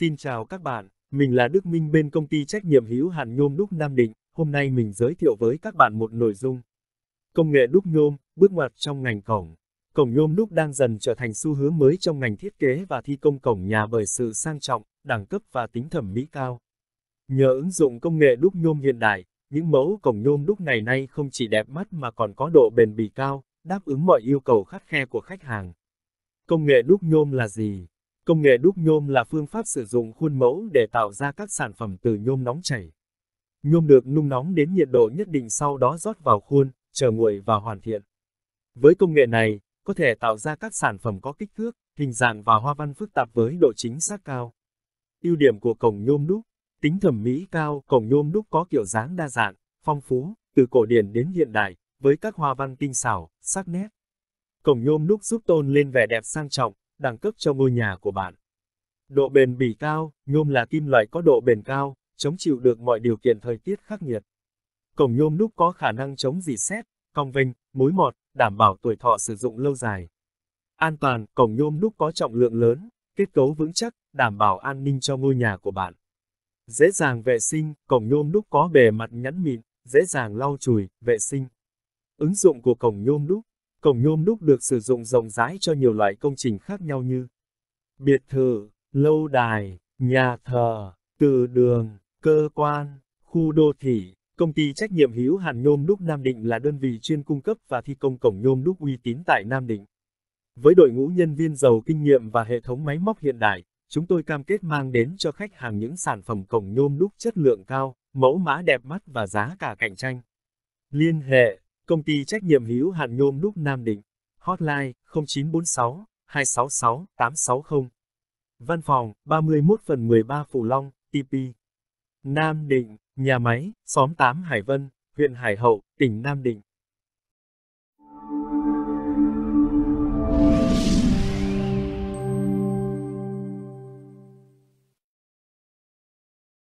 Xin chào các bạn, mình là Đức Minh bên công ty trách nhiệm hữu hạn nhôm đúc Nam Định, hôm nay mình giới thiệu với các bạn một nội dung. Công nghệ đúc nhôm, bước ngoặt trong ngành cổng. Cổng nhôm đúc đang dần trở thành xu hướng mới trong ngành thiết kế và thi công cổng nhà bởi sự sang trọng, đẳng cấp và tính thẩm mỹ cao. Nhờ ứng dụng công nghệ đúc nhôm hiện đại, những mẫu cổng nhôm đúc ngày nay không chỉ đẹp mắt mà còn có độ bền bỉ cao, đáp ứng mọi yêu cầu khắt khe của khách hàng. Công nghệ đúc nhôm là gì? Công nghệ đúc nhôm là phương pháp sử dụng khuôn mẫu để tạo ra các sản phẩm từ nhôm nóng chảy. Nhôm được nung nóng đến nhiệt độ nhất định sau đó rót vào khuôn, chờ nguội và hoàn thiện. Với công nghệ này, có thể tạo ra các sản phẩm có kích thước, hình dạng và hoa văn phức tạp với độ chính xác cao. Ưu điểm của cổng nhôm đúc Tính thẩm mỹ cao, cổng nhôm đúc có kiểu dáng đa dạng, phong phú, từ cổ điển đến hiện đại, với các hoa văn tinh xảo, sắc nét. Cổng nhôm đúc giúp tôn lên vẻ đẹp sang trọng, đẳng cấp cho ngôi nhà của bạn. Độ bền bỉ cao, nhôm là kim loại có độ bền cao, chống chịu được mọi điều kiện thời tiết khắc nghiệt. Cổng nhôm đúc có khả năng chống dì xét, cong vênh, mối mọt, đảm bảo tuổi thọ sử dụng lâu dài. An toàn, cổng nhôm đúc có trọng lượng lớn, kết cấu vững chắc, đảm bảo an ninh cho ngôi nhà của bạn. Dễ dàng vệ sinh, cổng nhôm đúc có bề mặt nhẵn mịn, dễ dàng lau chùi, vệ sinh. Ứng dụng của cổng nhôm đúc Cổng nhôm đúc được sử dụng rộng rãi cho nhiều loại công trình khác nhau như biệt thự, lâu đài, nhà thờ, từ đường, cơ quan, khu đô thị. Công ty trách nhiệm hữu hạn nhôm đúc Nam Định là đơn vị chuyên cung cấp và thi công cổng nhôm đúc uy tín tại Nam Định. Với đội ngũ nhân viên giàu kinh nghiệm và hệ thống máy móc hiện đại, chúng tôi cam kết mang đến cho khách hàng những sản phẩm cổng nhôm đúc chất lượng cao, mẫu mã đẹp mắt và giá cả cạnh tranh. Liên hệ Công ty trách nhiệm hữu hạn nhôm đúc Nam Định, hotline 0946 266 860. Văn phòng 31 phần 13 Phủ Long, TP. Nam Định, nhà máy, xóm 8 Hải Vân, huyện Hải Hậu, tỉnh Nam Định.